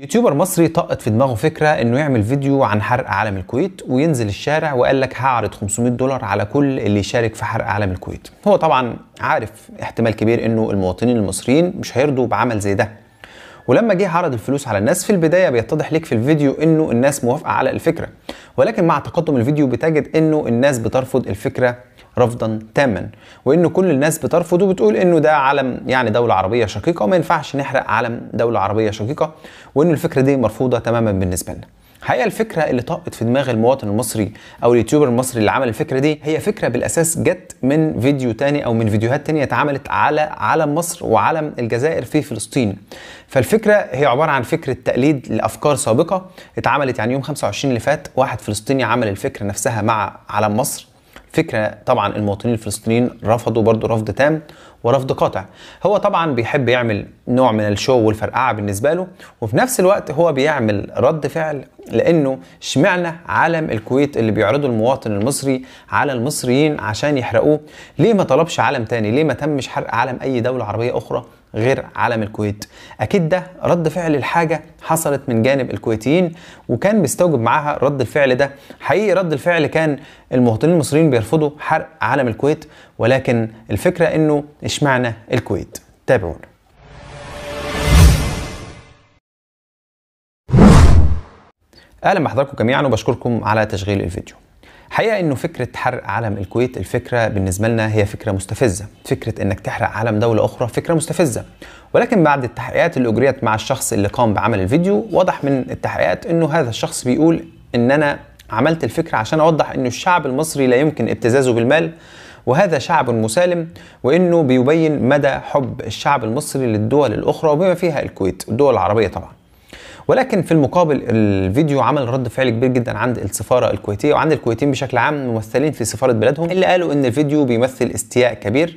يوتيوبر مصري طقت في دماغه فكره انه يعمل فيديو عن حرق علم الكويت وينزل الشارع وقال لك هعرض 500 دولار على كل اللي يشارك في حرق علم الكويت هو طبعا عارف احتمال كبير انه المواطنين المصريين مش هيرضوا بعمل زي ده ولما جه عرض الفلوس على الناس في البدايه بيتضح ليك في الفيديو انه الناس موافقه على الفكره ولكن مع تقدم الفيديو بتجد انه الناس بترفض الفكره رفضا تاما وان كل الناس بترفض وبتقول انه ده علم يعني دوله عربيه شقيقه وما ينفعش نحرق علم دوله عربيه شقيقه وان الفكره دي مرفوضه تماما بالنسبه لنا الحقيقه الفكره اللي طقت في دماغ المواطن المصري او اليوتيوبر المصري اللي عمل الفكره دي هي فكره بالاساس جت من فيديو تاني او من فيديوهات تانية اتعملت على علم مصر وعلم الجزائر في فلسطين فالفكره هي عباره عن فكره تقليد لافكار سابقه اتعملت يعني يوم 25 اللي فات واحد فلسطيني عمل الفكره نفسها مع علم مصر فكره طبعا المواطنين الفلسطينيين رفضوا برضه رفض تام ورفض قاطع هو طبعا بيحب يعمل نوع من الشو والفرقعه بالنسبه له وفي نفس الوقت هو بيعمل رد فعل لانه اشمعنى علم الكويت اللي بيعرضه المواطن المصري على المصريين عشان يحرقوه ليه ما طلبش علم تاني ليه ما تمش حرق علم اي دوله عربيه اخرى غير علم الكويت اكيد ده رد فعل الحاجه حصلت من جانب الكويتيين وكان بيستوجب معاها رد الفعل ده حقيقي رد الفعل كان المواطنين المصريين بيرفضوا حرق علم الكويت ولكن الفكره انه اشمعنى الكويت تابعونا اهلا بحضراتكم جميعا وبشكركم على تشغيل الفيديو حقيقة انه فكرة حرق علم الكويت الفكرة بالنسبة لنا هي فكرة مستفزة فكرة انك تحرق علم دولة اخرى فكرة مستفزة ولكن بعد التحقيقات اللي اجريت مع الشخص اللي قام بعمل الفيديو واضح من التحقيقات انه هذا الشخص بيقول ان انا عملت الفكرة عشان اوضح انه الشعب المصري لا يمكن ابتزازه بالمال وهذا شعب مسالم وانه بيبين مدى حب الشعب المصري للدول الاخرى وبما فيها الكويت الدول العربية طبعا ولكن في المقابل الفيديو عمل رد فعل كبير جدا عند السفاره الكويتيه وعند الكويتيين بشكل عام ممثلين في سفاره بلادهم اللي قالوا ان الفيديو بيمثل استياء كبير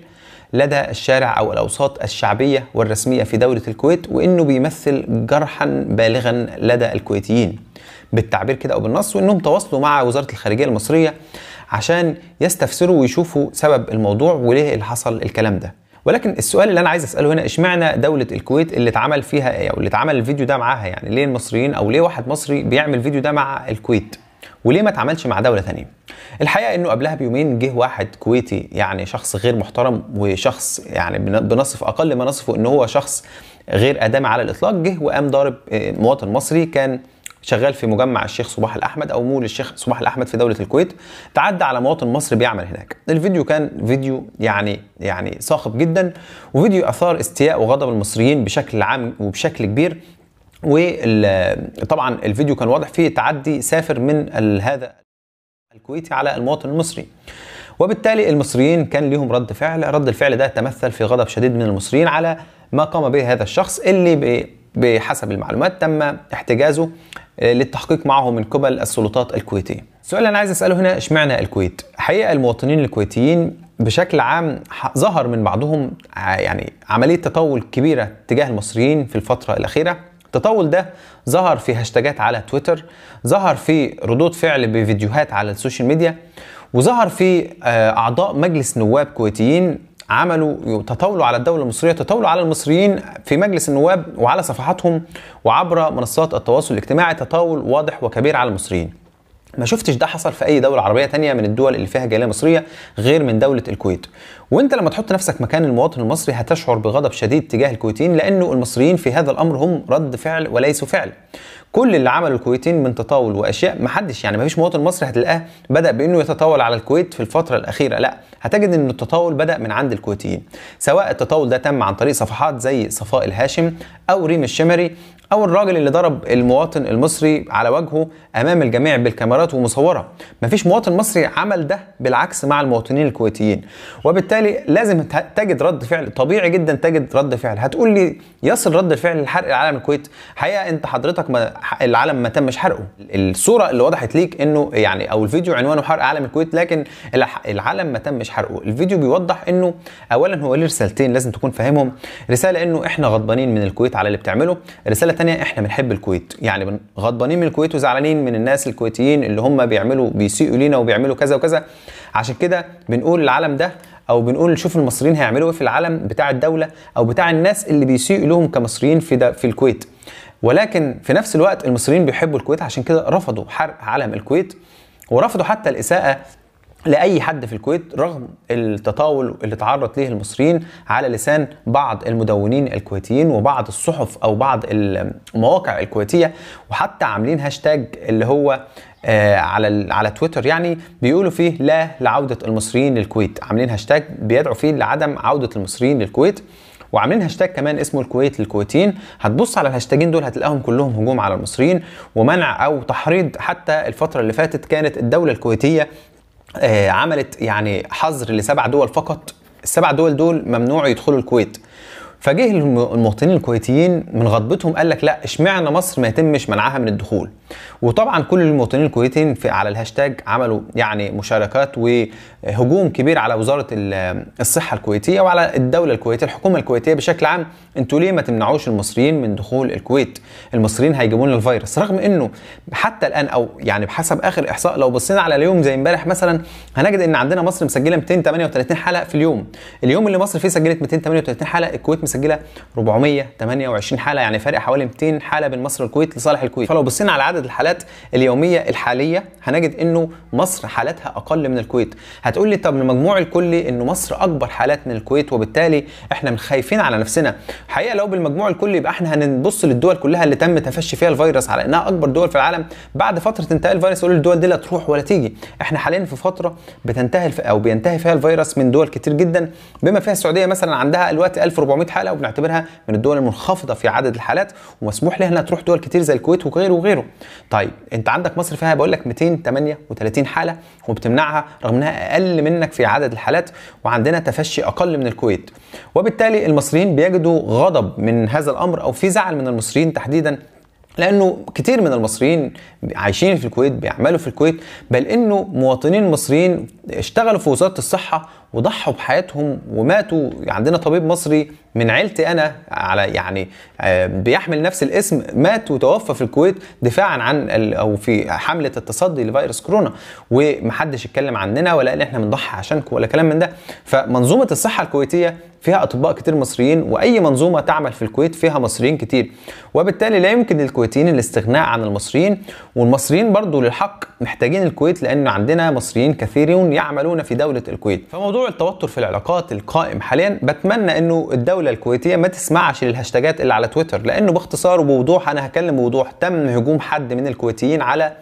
لدى الشارع او الاوساط الشعبيه والرسميه في دوله الكويت وانه بيمثل جرحا بالغا لدى الكويتيين بالتعبير كده او بالنص وانهم تواصلوا مع وزاره الخارجيه المصريه عشان يستفسروا ويشوفوا سبب الموضوع وليه اللي حصل الكلام ده ولكن السؤال اللي انا عايز اساله هنا اشمعنى دوله الكويت اللي اتعمل فيها ايه او اللي اتعمل الفيديو ده معاها يعني ليه المصريين او ليه واحد مصري بيعمل فيديو ده مع الكويت وليه ما اتعملش مع دوله ثانيه الحقيقه انه قبلها بيومين جه واحد كويتي يعني شخص غير محترم وشخص يعني بنصف اقل ما نصفه ان هو شخص غير ادمي على الاطلاق جه وقام ضارب آه، مواطن مصري كان شغال في مجمع الشيخ صباح الاحمد او مول الشيخ صباح الاحمد في دوله الكويت تعدى على مواطن مصري بيعمل هناك الفيديو كان فيديو يعني يعني صاخب جدا وفيديو اثار استياء وغضب المصريين بشكل عام وبشكل كبير وطبعا الفيديو كان واضح فيه تعدي سافر من هذا الكويتي على المواطن المصري وبالتالي المصريين كان ليهم رد فعل رد الفعل ده تمثل في غضب شديد من المصريين على ما قام به هذا الشخص اللي بحسب المعلومات تم احتجازه آه، للتحقيق معه من قبل السلطات الكويتيه. السؤال اللي انا عايز اساله هنا اشمعنى الكويت؟ حقيقه المواطنين الكويتيين بشكل عام ظهر من بعضهم يعني عمليه تطول كبيره تجاه المصريين في الفتره الاخيره التطول ده ظهر في هاشتاجات على تويتر ظهر في ردود فعل بفيديوهات على السوشيال ميديا وظهر في آه، اعضاء مجلس نواب كويتيين عملوا تطاولوا على الدوله المصريه تطاولوا على المصريين في مجلس النواب وعلى صفحاتهم وعبر منصات التواصل الاجتماعي تطاول واضح وكبير على المصريين ما شفتش ده حصل في اي دوله عربيه تانية من الدول اللي فيها جاليه مصريه غير من دوله الكويت وانت لما تحط نفسك مكان المواطن المصري هتشعر بغضب شديد تجاه الكويتيين لانه المصريين في هذا الامر هم رد فعل وليسوا فعل كل اللي عمله الكويتيين من تطاول واشياء محدش يعني مفيش مواطن مصري هتلاقاه بدا بانه يتطاول على الكويت في الفتره الاخيره لا هتجد ان التطاول بدا من عند الكويتيين سواء التطاول ده تم عن طريق صفحات زي صفاء الهاشم او ريم الشمري او الراجل اللي ضرب المواطن المصري على وجهه امام الجميع بالكاميرات ومصوره مفيش مواطن مصري عمل ده بالعكس مع المواطنين الكويتيين وبالتالي لازم تجد رد فعل طبيعي جدا تجد رد فعل هتقول لي يصل رد الفعل لحرق العالم الكويت حقيقه انت حضرتك ما العالم ما تمش حرقه الصوره اللي وضحت ليك انه يعني او الفيديو عنوانه حرق عالم الكويت لكن العالم ما تمش حرقه الفيديو بيوضح انه اولا هو ليه رسالتين لازم تكون فاهمهم رساله انه احنا غضبانين من الكويت على اللي بتعمله رساله تانية احنا بنحب الكويت يعني غضبانين من الكويت وزعلانين من الناس الكويتيين اللي هم بيعملوا بيسيئوا لينا وبيعملوا كذا وكذا عشان كده بنقول العالم ده او بنقول شوف المصريين هيعملوا ايه في العالم بتاع الدوله او بتاع الناس اللي بيسيئوا لهم كمصريين في ده في الكويت ولكن في نفس الوقت المصريين بيحبوا الكويت عشان كده رفضوا حرق علم الكويت ورفضوا حتى الاساءه لاي حد في الكويت رغم التطاول اللي تعرض ليه المصريين على لسان بعض المدونين الكويتيين وبعض الصحف او بعض المواقع الكويتيه وحتى عاملين هاشتاج اللي هو آه، على على تويتر يعني بيقولوا فيه لا لعوده المصريين للكويت عاملين هاشتاج بيدعوا فيه لعدم عوده المصريين للكويت وعاملين هاشتاج كمان اسمه الكويت للكويتيين هتبص على الهاشتاجين دول هتلاقيهم كلهم هجوم على المصريين ومنع او تحريض حتى الفتره اللي فاتت كانت الدوله الكويتيه آه، عملت يعني حظر لسبع دول فقط السبع دول دول ممنوع يدخلوا الكويت فجه المواطنين الكويتيين من غضبتهم قال لك لا اشمعنا مصر ما يتمش منعها من الدخول وطبعا كل المواطنين الكويتيين على الهاشتاج عملوا يعني مشاركات وهجوم كبير على وزاره الصحه الكويتيه وعلى الدوله الكويتيه الحكومه الكويتيه بشكل عام انتوا ليه ما تمنعوش المصريين من دخول الكويت المصريين هيجيبوا لنا الفيروس رغم انه حتى الان او يعني بحسب اخر احصاء لو بصينا على اليوم زي امبارح مثلا هنجد ان عندنا مصر مسجله 238 حلقه في اليوم اليوم اللي مصر فيه سجلت 238 حلقه الكويت مسجله 428 حلقه يعني فرق حوالي 200 حلقه بين مصر والكويت لصالح الكويت فلو بصينا على عدد الحالات الحالات اليوميه الحاليه هنجد انه مصر حالاتها اقل من الكويت هتقول لي طب المجموع الكلي انه مصر اكبر حالات من الكويت وبالتالي احنا خايفين على نفسنا الحقيقه لو بالمجموع الكلي يبقى احنا هنبص للدول كلها اللي تم تفشي فيها الفيروس على انها اكبر دول في العالم بعد فتره انتهاء الفيروس يقول الدول دي لا تروح ولا تيجي احنا حاليا في فتره بتنتهي او بينتهي فيها الفيروس من دول كتير جدا بما فيها السعوديه مثلا عندها دلوقتي 1400 حاله وبنعتبرها من الدول المنخفضه في عدد الحالات ومسموح لها انها تروح دول كتير زي الكويت وغيره وغيره طيب طيب انت عندك مصر فيها بقول لك 238 حاله وبتمنعها رغم انها اقل منك في عدد الحالات وعندنا تفشي اقل من الكويت وبالتالي المصريين بيجدوا غضب من هذا الامر او في زعل من المصريين تحديدا لانه كتير من المصريين عايشين في الكويت بيعملوا في الكويت بل انه مواطنين مصريين اشتغلوا في وزاره الصحه وضحوا بحياتهم وماتوا عندنا طبيب مصري من عيلتي انا على يعني آه، بيحمل نفس الاسم مات وتوفى في الكويت دفاعا عن او في حمله التصدي لفيروس كورونا ومحدش اتكلم عننا ولا قال احنا بنضحي عشانكم ولا كلام من ده فمنظومه الصحه الكويتيه فيها اطباء كتير مصريين واي منظومه تعمل في الكويت فيها مصريين كتير وبالتالي لا يمكن للكويتيين الاستغناء عن المصريين والمصريين برضو للحق محتاجين الكويت لان عندنا مصريين كثيرون يعملون في دوله الكويت فموضوع موضوع التوتر في العلاقات القائم حاليا بتمنى انه الدوله الكويتيه ما تسمعش للهاشتاجات اللي على تويتر لانه باختصار وبوضوح انا هكلم بوضوح تم هجوم حد من الكويتيين على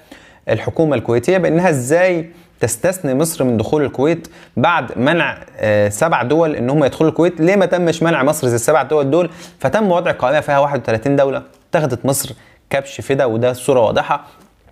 الحكومه الكويتيه بانها ازاي تستثني مصر من دخول الكويت بعد منع آه، سبع دول ان هم يدخلوا الكويت ليه ما تمش منع مصر زي السبع دول دول فتم وضع قائمه فيها 31 دوله اتخذت مصر كبش فدا وده صوره واضحه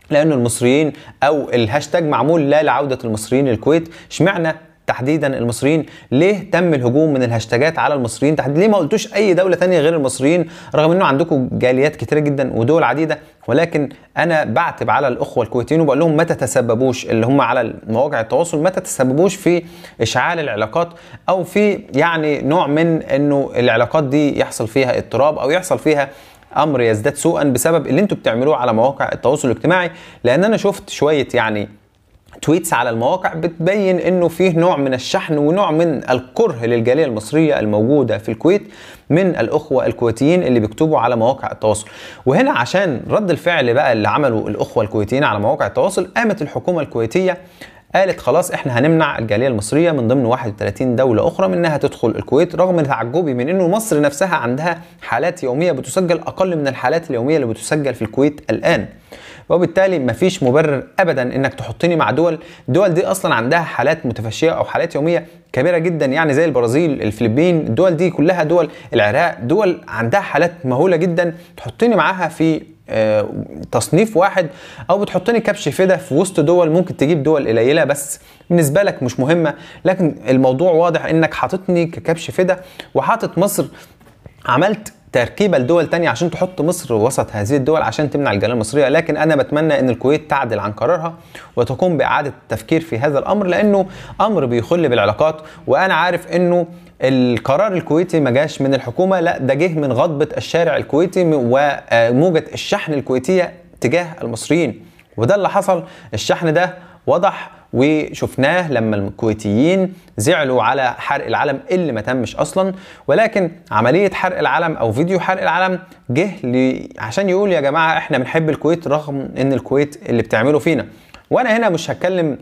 لانه المصريين او الهاشتاج معمول لا لعوده المصريين للكويت اشمعنى تحديدا المصريين ليه تم الهجوم من الهاشتاجات على المصريين تحديدا ليه ما قلتوش اي دوله ثانيه غير المصريين رغم انه عندكم جاليات كتيره جدا ودول عديده ولكن انا بعتب على الاخوه الكويتيين وبقول لهم ما تتسببوش اللي هم على مواقع التواصل ما تتسببوش في اشعال العلاقات او في يعني نوع من انه العلاقات دي يحصل فيها اضطراب او يحصل فيها امر يزداد سوءا بسبب اللي انتوا بتعملوه على مواقع التواصل الاجتماعي لان انا شفت شويه يعني تويتس على المواقع بتبين انه فيه نوع من الشحن ونوع من الكره للجاليه المصريه الموجوده في الكويت من الاخوه الكويتيين اللي بيكتبوا على مواقع التواصل وهنا عشان رد الفعل بقى اللي عمله الاخوه الكويتيين على مواقع التواصل قامت الحكومه الكويتيه قالت خلاص احنا هنمنع الجاليه المصريه من ضمن 31 دوله اخرى من انها تدخل الكويت رغم تعجبي من انه مصر نفسها عندها حالات يوميه بتسجل اقل من الحالات اليوميه اللي بتسجل في الكويت الان وبالتالي مفيش مبرر ابدا انك تحطني مع دول الدول دي اصلا عندها حالات متفشيه او حالات يوميه كبيره جدا يعني زي البرازيل الفلبين الدول دي كلها دول العراق دول عندها حالات مهوله جدا تحطني معاها في آه، تصنيف واحد او بتحطني كبش فدا في وسط دول ممكن تجيب دول قليله بس بالنسبه لك مش مهمه لكن الموضوع واضح انك حاططني ككبش فدا وحاطط مصر عملت تركيبه لدول تانية عشان تحط مصر وسط هذه الدول عشان تمنع الجاليه المصريه لكن انا بتمنى ان الكويت تعدل عن قرارها وتقوم باعاده التفكير في هذا الامر لانه امر بيخل بالعلاقات وانا عارف انه القرار الكويتي ما جاش من الحكومه لا ده جه من غضبه الشارع الكويتي وموجه آه، الشحن الكويتيه تجاه المصريين وده اللي حصل الشحن ده وضح وشفناه لما الكويتيين زعلوا على حرق العلم اللي ما تمش اصلا ولكن عمليه حرق العلم او فيديو حرق العلم جه عشان يقول يا جماعه احنا بنحب الكويت رغم ان الكويت اللي بتعمله فينا وانا هنا مش هتكلم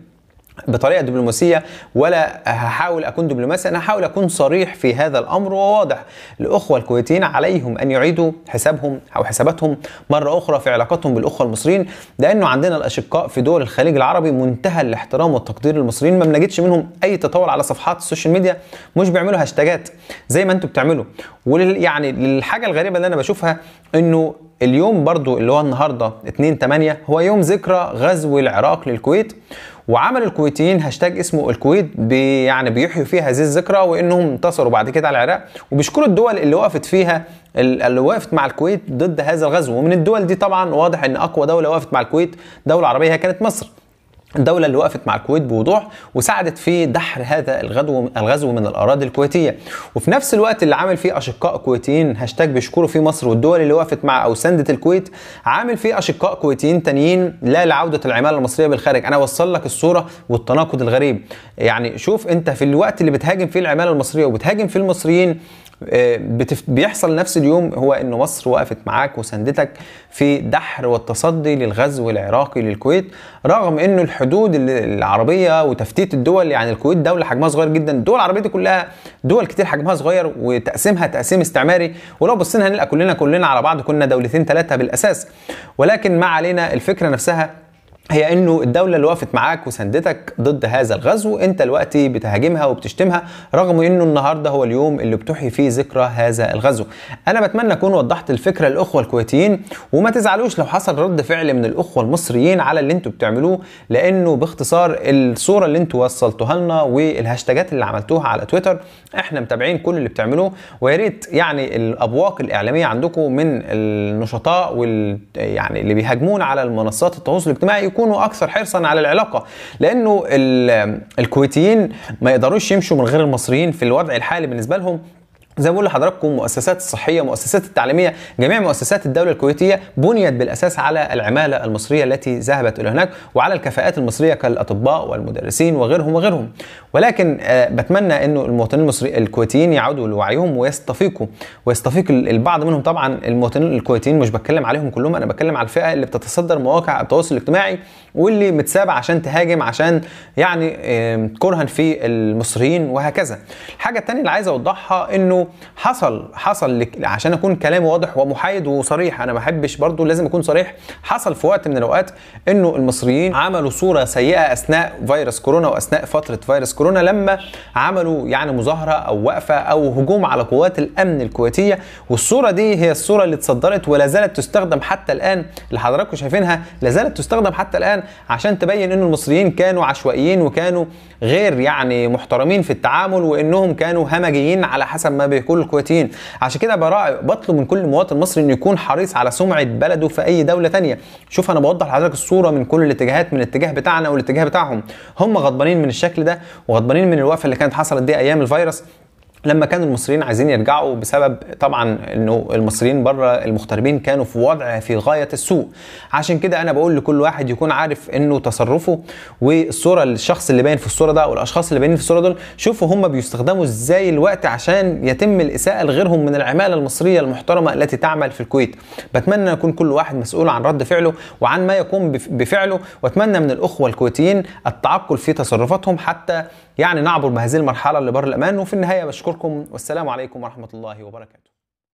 بطريقه دبلوماسيه ولا هحاول اكون دبلوماسي انا هحاول اكون صريح في هذا الامر وواضح الاخوه الكويتيين عليهم ان يعيدوا حسابهم او حساباتهم مره اخرى في علاقتهم بالاخوه المصريين لانه عندنا الاشقاء في دول الخليج العربي منتهى الاحترام والتقدير للمصريين ما بنجدش منهم اي تطاول على صفحات السوشيال ميديا مش بيعملوا هاشتاجات زي ما انتم بتعملوا ويعني الحاجه الغريبه اللي انا بشوفها انه اليوم برضو اللي هو النهارده 2 8 هو يوم ذكرى غزو العراق للكويت وعمل الكويتيين هاشتاج اسمه الكويت بي يعني بيحيوا فيه هذه الذكرى وانهم انتصروا بعد كده على العراق وبيشكروا الدول اللي وقفت فيها اللي وقفت مع الكويت ضد هذا الغزو ومن الدول دي طبعا واضح ان اقوى دوله وقفت مع الكويت دوله عربيه كانت مصر الدولة اللي وقفت مع الكويت بوضوح وساعدت في دحر هذا الغدو الغزو من الأراضي الكويتية وفي نفس الوقت اللي عامل فيه أشقاء كويتيين هاشتاج بيشكروا فيه مصر والدول اللي وقفت مع أو ساندت الكويت عامل فيه أشقاء كويتيين تانيين لا لعودة العمالة المصرية بالخارج أنا وصل لك الصورة والتناقض الغريب يعني شوف أنت في الوقت اللي بتهاجم فيه العمالة المصرية وبتهاجم فيه المصريين آه، بتف... بيحصل نفس اليوم هو ان مصر وقفت معاك وساندتك في دحر والتصدي للغزو العراقي للكويت رغم انه الحدود العربيه وتفتيت الدول يعني الكويت دوله حجمها صغير جدا الدول العربيه دي كلها دول كتير حجمها صغير وتقسيمها تقسيم استعماري ولو بصينا هنلاقي كلنا كلنا على بعض كنا دولتين ثلاثه بالاساس ولكن ما علينا الفكره نفسها هي انه الدوله اللي وقفت معاك وساندتك ضد هذا الغزو انت الوقت بتهاجمها وبتشتمها رغم انه النهارده هو اليوم اللي بتحيي فيه ذكرى هذا الغزو انا بتمنى اكون وضحت الفكره للاخوه الكويتيين وما تزعلوش لو حصل رد فعل من الاخوه المصريين على اللي انتوا بتعملوه لانه باختصار الصوره اللي انتوا وصلتوها لنا والهاشتاجات اللي عملتوها على تويتر احنا متابعين كل اللي بتعملوه ويا ريت يعني الابواق الاعلاميه عندكم من النشطاء وال يعني اللي بيهاجمونا على المنصات التواصل الاجتماعي يكونوا اكثر حرصا على العلاقه لانه الكويتيين ما يقدروش يمشوا من غير المصريين في الوضع الحالي بالنسبه لهم زي ما بقول لحضراتكم مؤسسات الصحيه مؤسسات التعليميه جميع مؤسسات الدوله الكويتيه بنيت بالاساس على العماله المصريه التي ذهبت الى هناك وعلى الكفاءات المصريه كالاطباء والمدرسين وغيرهم وغيرهم ولكن آه، بتمنى انه المواطنين المصري الكويتيين يعودوا لوعيهم ويستفيقوا ويستفيق البعض منهم طبعا المواطنين الكويتيين مش بتكلم عليهم كلهم انا بتكلم على الفئه اللي بتتصدر مواقع التواصل الاجتماعي واللي متسابع عشان تهاجم عشان يعني كرها في المصريين وهكذا الحاجه الثانيه اللي عايز اوضحها انه حصل حصل لك عشان اكون كلامي واضح ومحايد وصريح انا ما بحبش برضو لازم اكون صريح حصل في وقت من الاوقات انه المصريين عملوا صوره سيئه اثناء فيروس كورونا واثناء فتره فيروس كورونا لما عملوا يعني مظاهره او وقفه او هجوم على قوات الامن الكويتيه والصوره دي هي الصوره اللي اتصدرت ولا زالت تستخدم حتى الان اللي حضراتكم شايفينها لا زالت تستخدم حتى الان عشان تبين ان المصريين كانوا عشوائيين وكانوا غير يعني محترمين في التعامل وانهم كانوا همجيين على حسب ما بكل الكويتيين عشان كده براعي بطلب من كل مواطن مصري انه يكون حريص على سمعه بلده في اي دوله تانية شوف انا بوضح لحضرتك الصوره من كل الاتجاهات من الاتجاه بتاعنا والاتجاه بتاعهم هم غضبانين من الشكل ده وغضبانين من الوقفه اللي كانت حصلت دي ايام الفيروس لما كان المصريين عايزين يرجعوا بسبب طبعا انه المصريين بره المغتربين كانوا في وضع في غايه السوء عشان كده انا بقول لكل واحد يكون عارف انه تصرفه والصوره الشخص اللي باين في الصوره ده والاشخاص اللي باينين في الصوره دول شوفوا هم بيستخدموا ازاي الوقت عشان يتم الاساءه لغيرهم من العماله المصريه المحترمه التي تعمل في الكويت بتمنى يكون كل واحد مسؤول عن رد فعله وعن ما يقوم بفعله واتمنى من الاخوه الكويتيين التعقل في تصرفاتهم حتى يعني نعبر بهذه المرحله لبر الامان وفي النهايه بشكركم والسلام عليكم ورحمه الله وبركاته